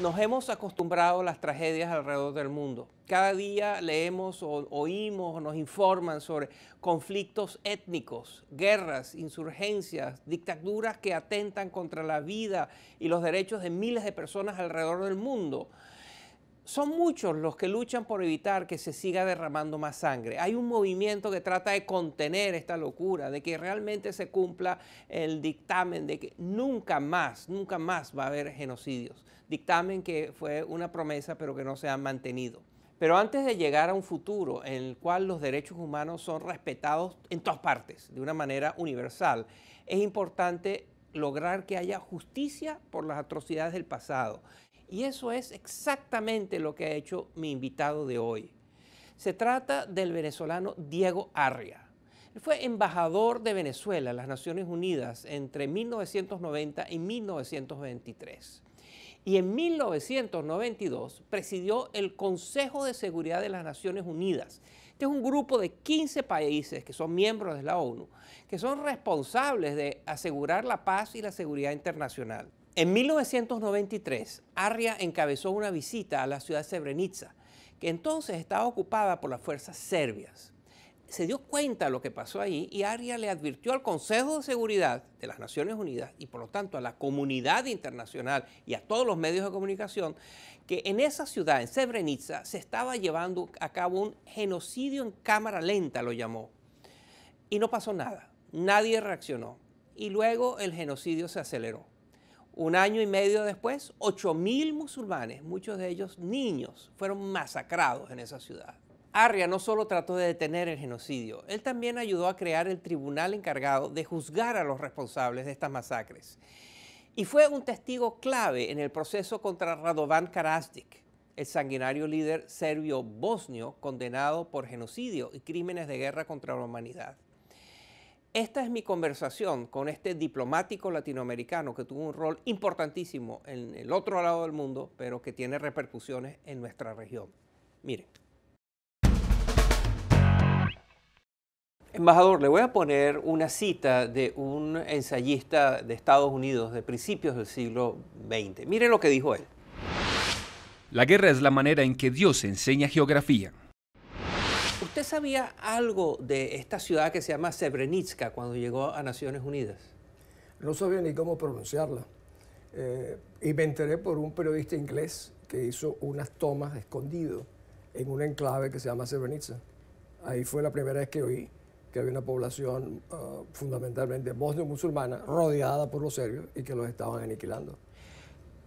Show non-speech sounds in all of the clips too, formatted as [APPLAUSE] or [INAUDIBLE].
Nos hemos acostumbrado a las tragedias alrededor del mundo. Cada día leemos o oímos o nos informan sobre conflictos étnicos, guerras, insurgencias, dictaduras que atentan contra la vida y los derechos de miles de personas alrededor del mundo son muchos los que luchan por evitar que se siga derramando más sangre. Hay un movimiento que trata de contener esta locura, de que realmente se cumpla el dictamen de que nunca más, nunca más va a haber genocidios. Dictamen que fue una promesa pero que no se ha mantenido. Pero antes de llegar a un futuro en el cual los derechos humanos son respetados en todas partes, de una manera universal, es importante lograr que haya justicia por las atrocidades del pasado. Y eso es exactamente lo que ha hecho mi invitado de hoy. Se trata del venezolano Diego Arria. Él fue embajador de Venezuela en las Naciones Unidas entre 1990 y 1923. Y en 1992 presidió el Consejo de Seguridad de las Naciones Unidas. Este es un grupo de 15 países que son miembros de la ONU, que son responsables de asegurar la paz y la seguridad internacional. En 1993, Arria encabezó una visita a la ciudad de Srebrenica, que entonces estaba ocupada por las fuerzas serbias. Se dio cuenta de lo que pasó ahí y Arria le advirtió al Consejo de Seguridad de las Naciones Unidas y por lo tanto a la comunidad internacional y a todos los medios de comunicación que en esa ciudad, en Srebrenica, se estaba llevando a cabo un genocidio en cámara lenta, lo llamó. Y no pasó nada, nadie reaccionó. Y luego el genocidio se aceleró. Un año y medio después, 8.000 musulmanes, muchos de ellos niños, fueron masacrados en esa ciudad. Arria no solo trató de detener el genocidio, él también ayudó a crear el tribunal encargado de juzgar a los responsables de estas masacres. Y fue un testigo clave en el proceso contra Radovan Karadzic, el sanguinario líder serbio-bosnio condenado por genocidio y crímenes de guerra contra la humanidad. Esta es mi conversación con este diplomático latinoamericano que tuvo un rol importantísimo en el otro lado del mundo, pero que tiene repercusiones en nuestra región. Miren. Embajador, le voy a poner una cita de un ensayista de Estados Unidos de principios del siglo XX. Mire lo que dijo él. La guerra es la manera en que Dios enseña geografía sabía algo de esta ciudad que se llama Srebrenica cuando llegó a Naciones Unidas? No sabía ni cómo pronunciarla. Eh, y me enteré por un periodista inglés que hizo unas tomas escondido en un enclave que se llama Srebrenica. Ahí fue la primera vez que oí que había una población ah, fundamentalmente bosnio-musulmana rodeada por los serbios y que los estaban aniquilando.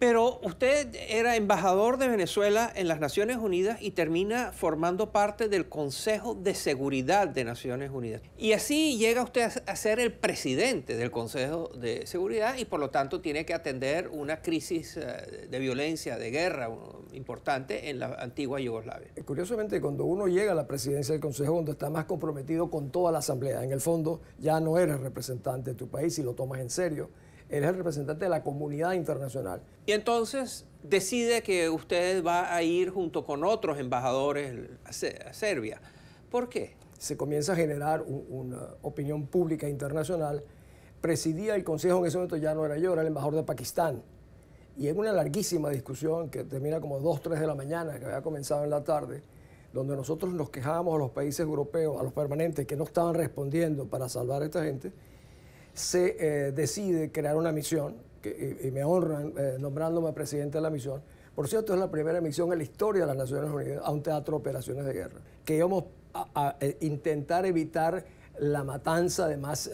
Pero usted era embajador de Venezuela en las Naciones Unidas y termina formando parte del Consejo de Seguridad de Naciones Unidas. Y así llega usted a ser el presidente del Consejo de Seguridad y por lo tanto tiene que atender una crisis eh, de violencia, de guerra importante en la antigua Yugoslavia. Eh, curiosamente, cuando uno llega a la presidencia del Consejo, donde está más comprometido con toda la Asamblea, en el fondo ya no eres representante de tu país y lo tomas en serio él es el representante de la comunidad internacional. Y entonces decide que usted va a ir junto con otros embajadores a Serbia. ¿Por qué? Se comienza a generar una opinión pública internacional. Presidía el Consejo en ese momento, ya no era yo, era el embajador de Pakistán. Y en una larguísima discusión que termina como 2, 3 de la mañana, que había comenzado en la tarde, donde nosotros nos quejábamos a los países europeos, a los permanentes, que no estaban respondiendo para salvar a esta gente, se eh, decide crear una misión, y, me honran eh, nombrándome presidente de la misión. Por cierto, es la primera misión en la historia de las Naciones Unidas a un teatro de operaciones de guerra, que íbamos a, eh, intentar evitar la matanza de más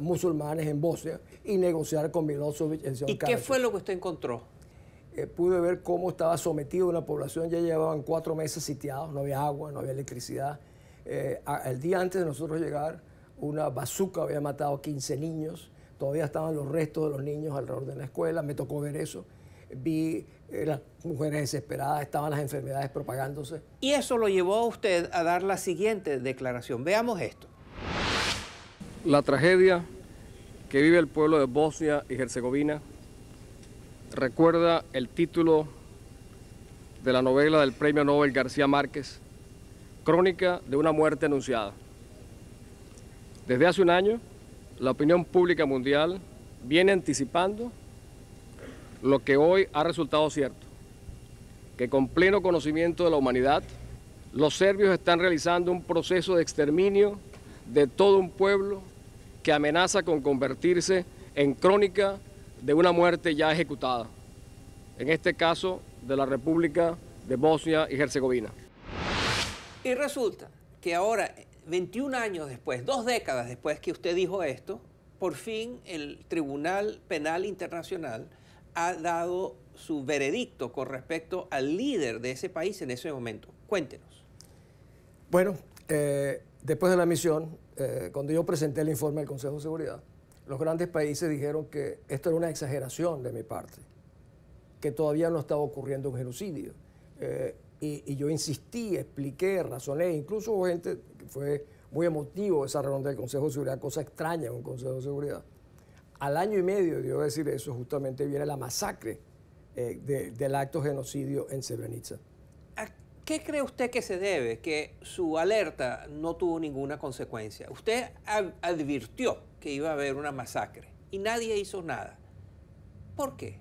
musulmanes en Bosnia y negociar con Milosevic en ¿Y qué fue lo que usted encontró? pude ver cómo estaba sometido una población, ya llevaban cuatro meses sitiados, no había agua, no había electricidad. el día antes de nosotros llegar, una bazuca había matado 15 niños, todavía estaban los restos de los niños alrededor de la escuela, me tocó ver eso. Vi eh, las mujeres desesperadas, estaban las enfermedades propagándose. Y eso lo llevó a usted a dar la siguiente declaración. Veamos esto. La tragedia que vive el pueblo de Bosnia y Herzegovina recuerda el título de la novela del premio Nobel García Márquez, Crónica de una muerte anunciada. Desde hace un año, la opinión pública mundial viene anticipando lo que hoy ha resultado cierto, que con pleno conocimiento de la humanidad, los serbios están realizando un proceso de exterminio de todo un pueblo que amenaza con convertirse en crónica de una muerte ya ejecutada, en este caso de la República de Bosnia y Herzegovina. Y resulta que ahora 21 años después, dos décadas después que usted dijo esto, por fin el Tribunal Penal Internacional ha dado su veredicto con respecto al líder de ese país en ese momento. Cuéntenos. Bueno, eh, después de la misión, eh, cuando yo presenté el informe al Consejo de Seguridad, los grandes países dijeron que esto era una exageración de mi parte, que todavía no estaba ocurriendo un genocidio. Eh, y, yo insistí, expliqué, razoné, incluso gente que fue muy emotivo esa reunión del Consejo de Seguridad, cosa extraña en un Consejo de Seguridad. Al año y medio, debo decir eso, justamente viene la masacre eh, del acto genocidio en Srebrenica. ¿Qué cree usted que se debe? Que su alerta no tuvo ninguna consecuencia. Usted advirtió que iba a haber una masacre y nadie hizo nada. ¿Por qué?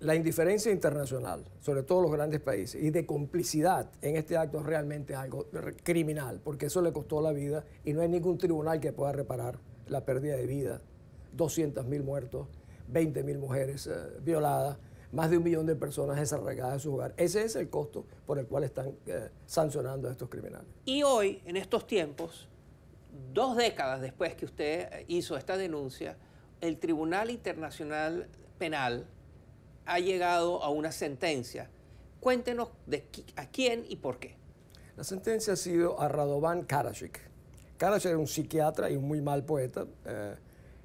la indiferencia internacional, sobre todo los grandes países, y de complicidad en este acto es realmente algo criminal, porque eso le costó la vida y no hay ningún tribunal que pueda reparar la pérdida de vida. 200.000 muertos, 20.000 mujeres eh, violadas, más de un millón de personas desarraigadas de su hogar. Ese es el costo por el cual están eh, sancionando a estos criminales. Y hoy, en estos tiempos, dos décadas después que usted hizo esta denuncia, el Tribunal Internacional Penal ha llegado a una sentencia. Cuéntenos de a quién y por qué. La sentencia ha sido a Radovan Karadzic. Karadzic era un psiquiatra y un muy mal poeta, eh,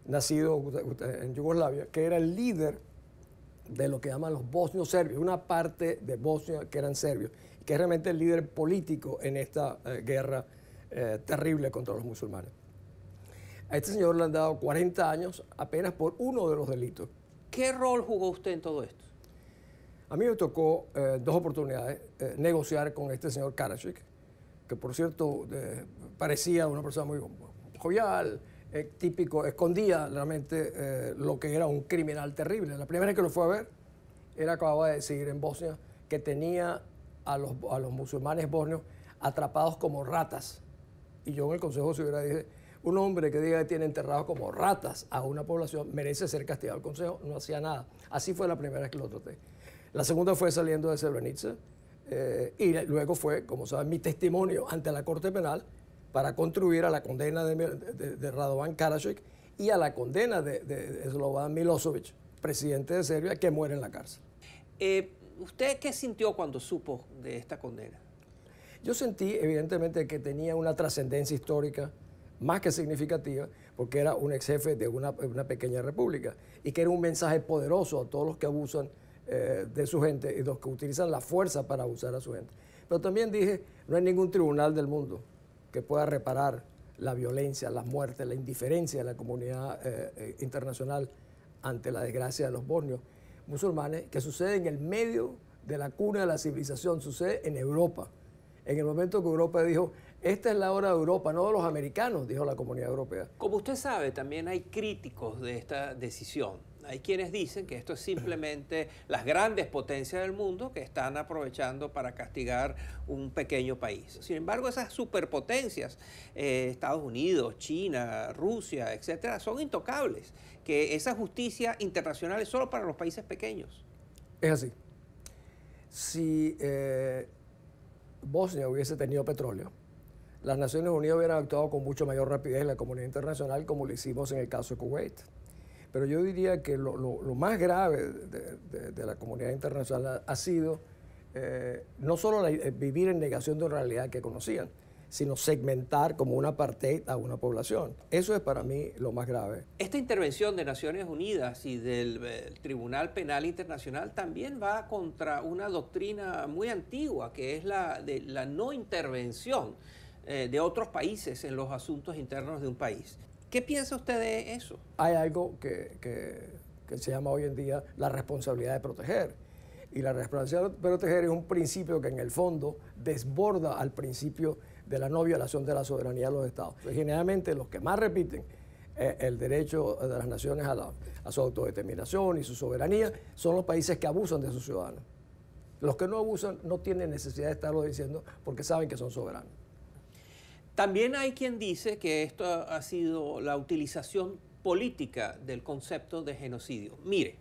nacido en Yugoslavia, que era el líder de lo que llaman los bosnios serbios, una parte de Bosnia que eran serbios, que es realmente el líder político en esta eh, guerra eh, terrible contra los musulmanes. A este señor le han dado 40 años apenas por uno de los delitos ¿Qué rol jugó usted en todo esto? A mí me tocó eh, dos oportunidades eh, negociar con este señor Karachik, que por cierto eh, parecía una persona muy jovial, típico, escondía realmente lo que era un criminal terrible. La primera vez que lo fue a ver, él acababa de decir en Bosnia que tenía a los, a los musulmanes bosnios atrapados como ratas. Y yo en el Consejo de Seguridad dije, un hombre que diga que tiene enterrado como ratas a una población merece ser castigado. El Consejo no hacía nada. Así fue la primera vez que lo traté. La segunda fue saliendo de Srebrenica eh, y luego fue, como saben, mi testimonio ante la Corte Penal para contribuir a la condena de, Radovan Karadzic y a la condena de, de Slobodan Milosevic, presidente de Serbia, que muere en la cárcel. Eh, ¿Usted qué sintió cuando supo de esta condena? Yo sentí, evidentemente, que tenía una trascendencia histórica, más que significativa, porque era un ex jefe de una, pequeña república y que era un mensaje poderoso a todos los que abusan eh, de su gente y los que utilizan la fuerza para abusar a su gente. Pero también dije, no hay ningún tribunal del mundo que pueda reparar la violencia, la muerte, la indiferencia de la comunidad eh, eh, internacional ante la desgracia de los bosnios musulmanes, que sucede en el medio de la cuna de la civilización, sucede en Europa. En el momento que Europa dijo, esta es la hora de Europa, no de los americanos, dijo la Comunidad Europea. Como usted sabe, también hay críticos de esta decisión. Hay quienes dicen que esto es simplemente [CLEARS THROAT] las grandes potencias del mundo que están aprovechando para castigar un pequeño país. Sin embargo, esas superpotencias, eh, Estados Unidos, China, Rusia, etcétera, son intocables. Que esa justicia internacional es solo para los países pequeños. Es así. Si eh, Bosnia hubiese tenido petróleo, las Naciones Unidas hubieran actuado con mucho mayor rapidez en la comunidad internacional como lo hicimos en el caso de Kuwait. Pero yo diría que lo, más grave de, la comunidad internacional ha sido eh, no solo eh, vivir en negación de una realidad que conocían, sino segmentar como una parte a una población. Eso es para mí lo más grave. Esta intervención de Naciones Unidas y del eh, Tribunal Penal Internacional también va contra una doctrina muy antigua, que es la de la no intervención. Eh, de otros países en los asuntos internos de un país. ¿Qué piensa usted de eso? Hay algo que, se llama hoy en día la responsabilidad de proteger. Y la responsabilidad de proteger es un principio que en el fondo desborda al principio de la no violación de la soberanía de los estados. Generalmente los que más repiten eh, el derecho de las naciones a su autodeterminación y su soberanía son los países que abusan de sus ciudadanos. Los que no abusan no tienen necesidad de estarlo diciendo porque saben que son soberanos. También hay quien dice que esto ha sido la utilización política del concepto de genocidio. Mire.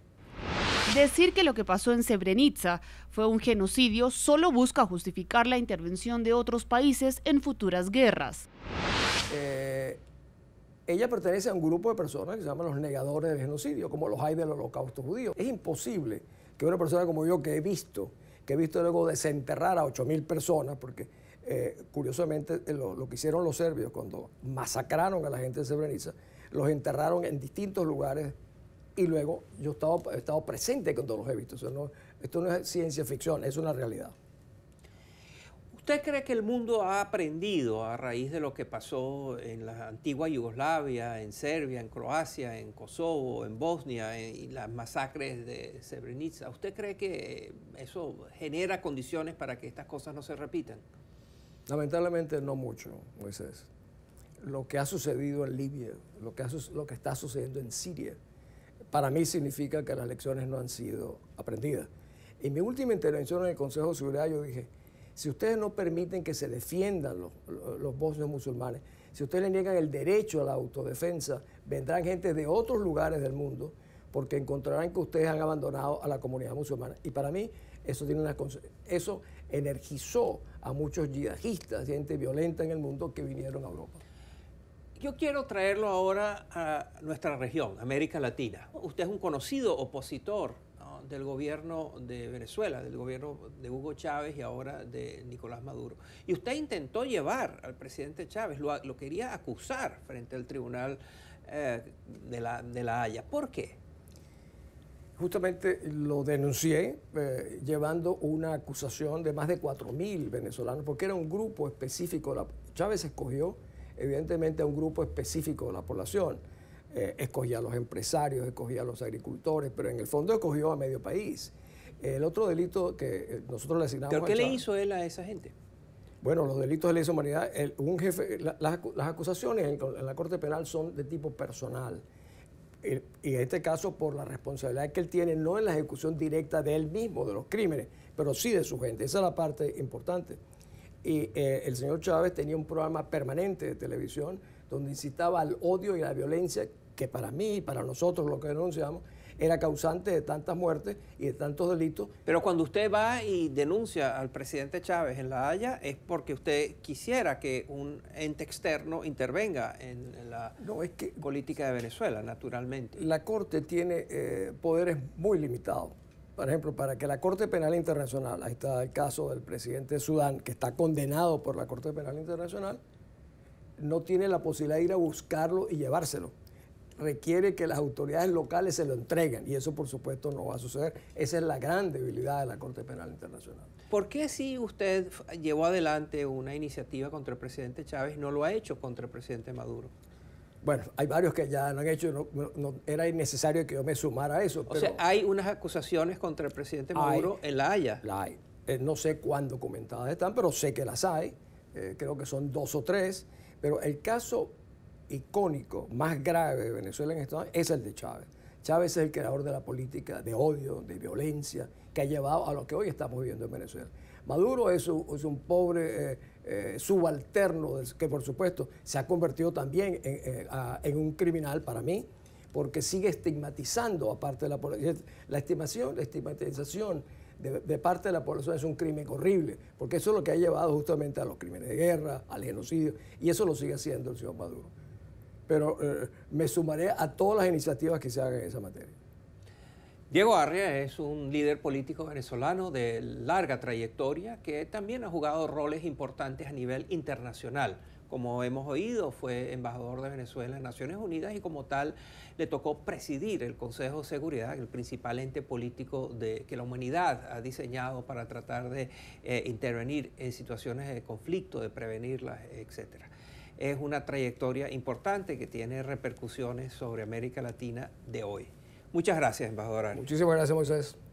Decir que lo que pasó en Srebrenica fue un genocidio solo busca justificar la intervención de otros países en futuras guerras. Eh, ella pertenece a un grupo de personas que se llaman los negadores del genocidio, como los hay del holocausto judío. Es imposible que una persona como yo que he visto, que he visto luego desenterrar a 8.000 personas, porque eh, curiosamente, eh, lo, que hicieron los serbios cuando masacraron a la gente de Srebrenica, los enterraron en distintos lugares y luego yo estaba, he estado presente cuando los he visto. esto no es ciencia ficción, es una realidad. ¿Usted cree que el mundo ha aprendido a raíz de lo que pasó en la antigua Yugoslavia, en Serbia, en Croacia, en Kosovo, en Bosnia eh, y las masacres de Srebrenica? ¿Usted cree que eso genera condiciones para que estas cosas no se repitan? Lamentablemente no mucho, Moisés. Lo que ha sucedido en Libia, lo que, está sucediendo en Siria, para mí significa que las lecciones no han sido aprendidas. En mi última intervención en el Consejo de Seguridad yo dije, si ustedes no permiten que se defiendan los, los bosnios musulmanes, si ustedes le niegan el derecho a la autodefensa, vendrán gente de otros lugares del mundo porque encontrarán que ustedes han abandonado a la comunidad musulmana. Y para mí eso, tiene una, eso energizó a muchos yihadistas, gente violenta en el mundo que vinieron a Europa. Yo quiero traerlo ahora a nuestra región, América Latina. Usted es un conocido opositor del gobierno de Venezuela, del gobierno de Hugo Chávez y ahora de Nicolás Maduro. Y usted intentó llevar al presidente Chávez, lo, quería acusar frente al tribunal eh, de, la, de La Haya. ¿Por qué? justamente lo denuncié eh, llevando una acusación de más de mil venezolanos, porque era un grupo específico. Chávez escogió, evidentemente, a un grupo específico de la población. Eh, escogía a los empresarios, escogía a los agricultores, pero en el fondo escogió a medio país. El otro delito que eh, nosotros le asignamos. ¿Pero qué le hizo él a esa gente? Bueno, los delitos de lesa humanidad, un jefe, las, las, acusaciones en, la Corte Penal son de tipo personal y en este caso por la responsabilidad que él tiene, no en la ejecución directa de él mismo, de los crímenes, pero sí de su gente. Esa es la parte importante. Y eh, el señor Chávez tenía un programa permanente de televisión donde incitaba al odio y a la violencia, que para mí y para nosotros, lo que denunciamos, era causante de tantas muertes y de tantos delitos. Pero cuando usted va y denuncia al presidente Chávez en La Haya es porque usted quisiera que un ente externo intervenga en, la política de Venezuela, naturalmente. La Corte tiene eh, poderes muy limitados. Por ejemplo, para que la Corte Penal Internacional, ahí está el caso del presidente de Sudán, que está condenado por la Corte Penal Internacional, no tiene la posibilidad de ir a buscarlo y llevárselo requiere que las autoridades locales se lo entreguen y eso por supuesto no va a suceder. Esa es la gran debilidad de la Corte Penal Internacional. ¿Por qué si usted llevó adelante una iniciativa contra el presidente Chávez no lo ha hecho contra el presidente Maduro? Bueno, hay varios que ya lo han hecho, no, era innecesario que yo me sumara a eso. O sea, hay unas acusaciones contra el presidente Maduro en La Haya. La hay. Eh, no sé cuán documentadas están, pero sé que las hay. Eh, creo que son dos o tres. Pero el caso icónico, más grave de Venezuela en estos años, es el de Chávez. Chávez es el creador de la política de odio, de violencia, que ha llevado a lo que hoy estamos viviendo en Venezuela. Maduro es un, pobre eh, eh, subalterno que, por supuesto, se ha convertido también eh, en, un criminal para mí, porque sigue estigmatizando a parte de la población. La estimación, la estigmatización de, parte de la población es un crimen horrible, porque eso es lo que ha llevado justamente a los crímenes de guerra, al genocidio, y eso lo sigue haciendo el señor Maduro pero eh, me sumaré a todas las iniciativas que se hagan en esa materia. Diego Arria es un líder político venezolano de larga trayectoria que también ha jugado roles importantes a nivel internacional. Como hemos oído, fue embajador de Venezuela en Naciones Unidas y como tal le tocó presidir el Consejo de Seguridad, el principal ente político que la humanidad ha diseñado para tratar de eh, intervenir en situaciones de conflicto, de prevenirlas, etcétera es una trayectoria importante que tiene repercusiones sobre América Latina de hoy. Muchas gracias, embajador. Muchísimas gracias, Moisés.